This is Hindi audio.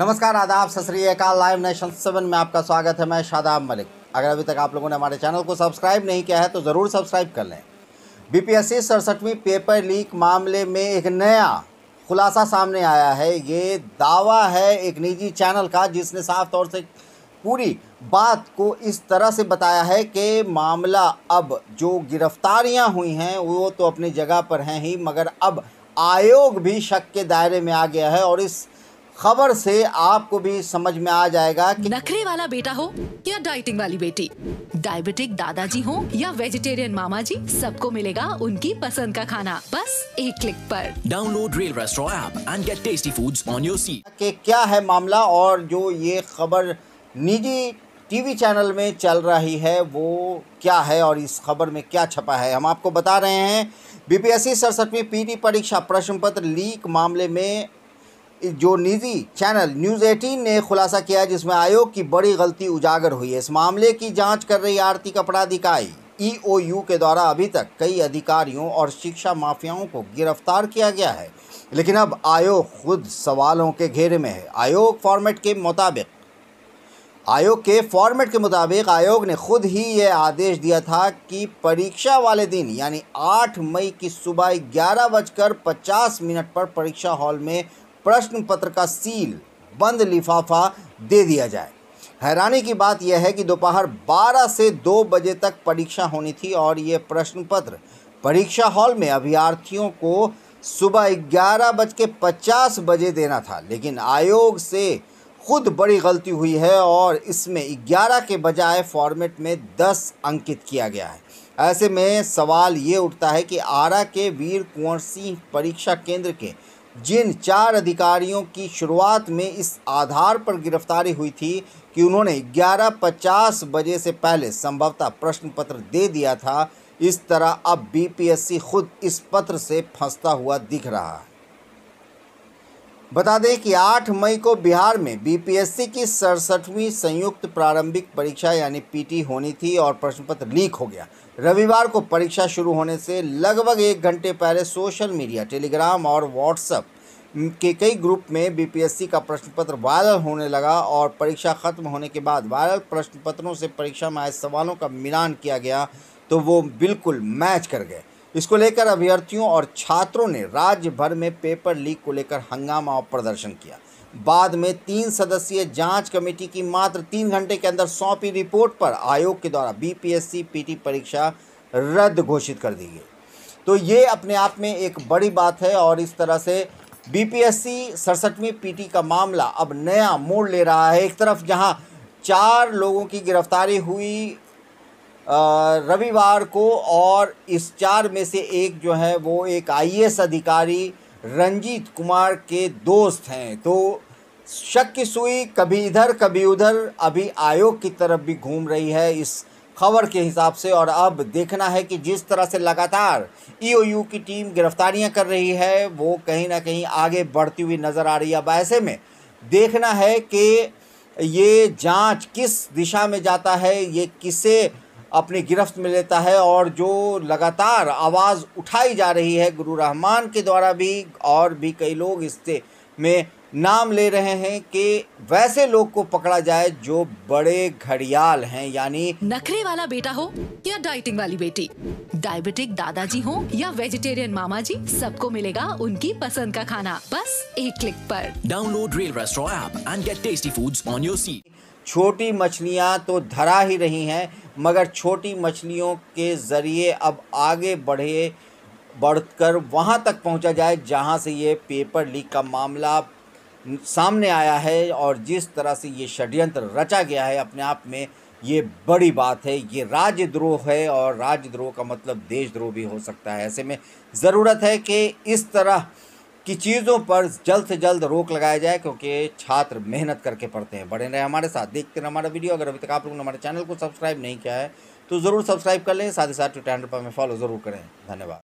नमस्कार आदाब सत श्रीकाल लाइव नेशन सेवन में आपका स्वागत है मैं शादाब मलिक अगर अभी तक आप लोगों ने हमारे चैनल को सब्सक्राइब नहीं किया है तो ज़रूर सब्सक्राइब कर लें बीपीएससी सड़सठवीं पेपर लीक मामले में एक नया खुलासा सामने आया है ये दावा है एक निजी चैनल का जिसने साफ तौर से पूरी बात को इस तरह से बताया है कि मामला अब जो गिरफ्तारियां हुई हैं वो तो अपनी जगह पर हैं ही मगर अब आयोग भी शक के दायरे में आ गया है और इस खबर से आपको भी समझ में आ जाएगा कि नखरे वाला बेटा हो या डाइटिंग वाली बेटी डायबिटिक दादाजी हो या वेजिटेरियन मामा जी सबको मिलेगा उनकी पसंद का खाना बस एक क्लिक पर download rail app and get tasty foods on your seat के क्या है मामला और जो ये खबर निजी टीवी चैनल में चल रही है वो क्या है और इस खबर में क्या छपा है हम आपको बता रहे हैं बीपीएससी सड़सठवीं पीटी परीक्षा प्रश्न पत्र लीक मामले में जो निजी चैनल न्यूज़ 18 ने खुलासा किया जिसमें आयोग की बड़ी गलती उजागर हुई है इस मामले की जांच कर रही आर्थिक अपराध इकाई ईओयू के द्वारा अभी तक कई अधिकारियों और शिक्षा माफियाओं को गिरफ्तार किया गया है लेकिन अब आयोग खुद सवालों के घेरे में है आयोग फॉर्मेट के मुताबिक आयोग के फॉर्मेट के मुताबिक आयोग ने खुद ही ये आदेश दिया था कि परीक्षा वाले दिन यानी 8 मई की सुबह ग्यारह बजकर पचास मिनट पर परीक्षा हॉल में प्रश्न पत्र का सील बंद लिफाफा दे दिया जाए हैरानी की बात यह है कि दोपहर 12 से 2 बजे तक परीक्षा होनी थी और ये प्रश्न पत्र परीक्षा हॉल में अभ्यर्थियों को सुबह ग्यारह बज के पचास बजे देना था लेकिन आयोग से खुद बड़ी गलती हुई है और इसमें 11 के बजाय फॉर्मेट में 10 अंकित किया गया है ऐसे में सवाल ये उठता है कि आरा के वीर कुंवर सिंह परीक्षा केंद्र के जिन चार अधिकारियों की शुरुआत में इस आधार पर गिरफ्तारी हुई थी कि उन्होंने 11:50 बजे से पहले संभवतः प्रश्न पत्र दे दिया था इस तरह अब बीपीएससी खुद इस पत्र से फंसता हुआ दिख रहा है बता दें कि 8 मई को बिहार में बीपीएससी की सड़सठवीं संयुक्त प्रारंभिक परीक्षा यानी पीटी होनी थी और प्रश्न पत्र लीक हो गया रविवार को परीक्षा शुरू होने से लगभग एक घंटे पहले सोशल मीडिया टेलीग्राम और व्हाट्सएप के कई ग्रुप में बीपीएससी का प्रश्न पत्र वायरल होने लगा और परीक्षा खत्म होने के बाद वायरल प्रश्न पत्रों से परीक्षा में आए सवालों का मिलान किया गया तो वो बिल्कुल मैच कर गए इसको लेकर अभ्यर्थियों और छात्रों ने राज्य भर में पेपर लीक को लेकर हंगामा और प्रदर्शन किया बाद में तीन सदस्यीय जांच कमेटी की मात्र तीन घंटे के अंदर सौंपी रिपोर्ट पर आयोग के द्वारा बीपीएससी पीटी परीक्षा रद्द घोषित कर दी गई तो ये अपने आप में एक बड़ी बात है और इस तरह से बीपीएससी सड़सठवीं पीटी का मामला अब नया मोड़ ले रहा है एक तरफ जहां चार लोगों की गिरफ्तारी हुई रविवार को और इस चार में से एक जो है वो एक आईएएस अधिकारी रंजीत कुमार के दोस्त हैं तो शक की सुई कभी इधर कभी उधर अभी आयोग की तरफ भी घूम रही है इस खबर के हिसाब से और अब देखना है कि जिस तरह से लगातार ईओयू e की टीम गिरफ्तारियां कर रही है वो कहीं ना कहीं आगे बढ़ती हुई नज़र आ रही है अब ऐसे में देखना है कि ये जांच किस दिशा में जाता है ये किसे अपनी गिरफ्त में लेता है और जो लगातार आवाज़ उठाई जा रही है गुरु रहमान के द्वारा भी और भी कई लोग इससे में नाम ले रहे हैं कि वैसे लोग को पकड़ा जाए जो बड़े घड़ियाल हैं यानी नखरे वाला बेटा हो या डाइटिंग वाली बेटी डायबिटिक दादाजी हो या वेजिटेरियन मामा जी सबको मिलेगा उनकी पसंद का खाना बस एक क्लिक पर download rail restaurant and get tasty foods on your seat छोटी मछलियां तो धरा ही रही हैं मगर छोटी मछलियों के ज़रिए अब आगे बढ़े बढ़कर वहाँ तक पहुँचा जाए जहाँ से ये पेपर लीक का मामला सामने आया है और जिस तरह से ये षड्यंत्र रचा गया है अपने आप में ये बड़ी बात है ये राजद्रोह है और राजद्रोह का मतलब देशद्रोह भी हो सकता है ऐसे में ज़रूरत है कि इस तरह की चीज़ों पर जल्द से जल्द रोक लगाया जाए क्योंकि छात्र मेहनत करके पढ़ते हैं बड़े रहे हमारे साथ देखते रहे हमारा वीडियो अगर अभी तक आप लोगों ने हमारे चैनल को सब्सक्राइब नहीं किया है तो ज़रूर सब्सक्राइब कर लें साथ ही साथ ट्विटर पर हमें फॉलो ज़रूर करें धन्यवाद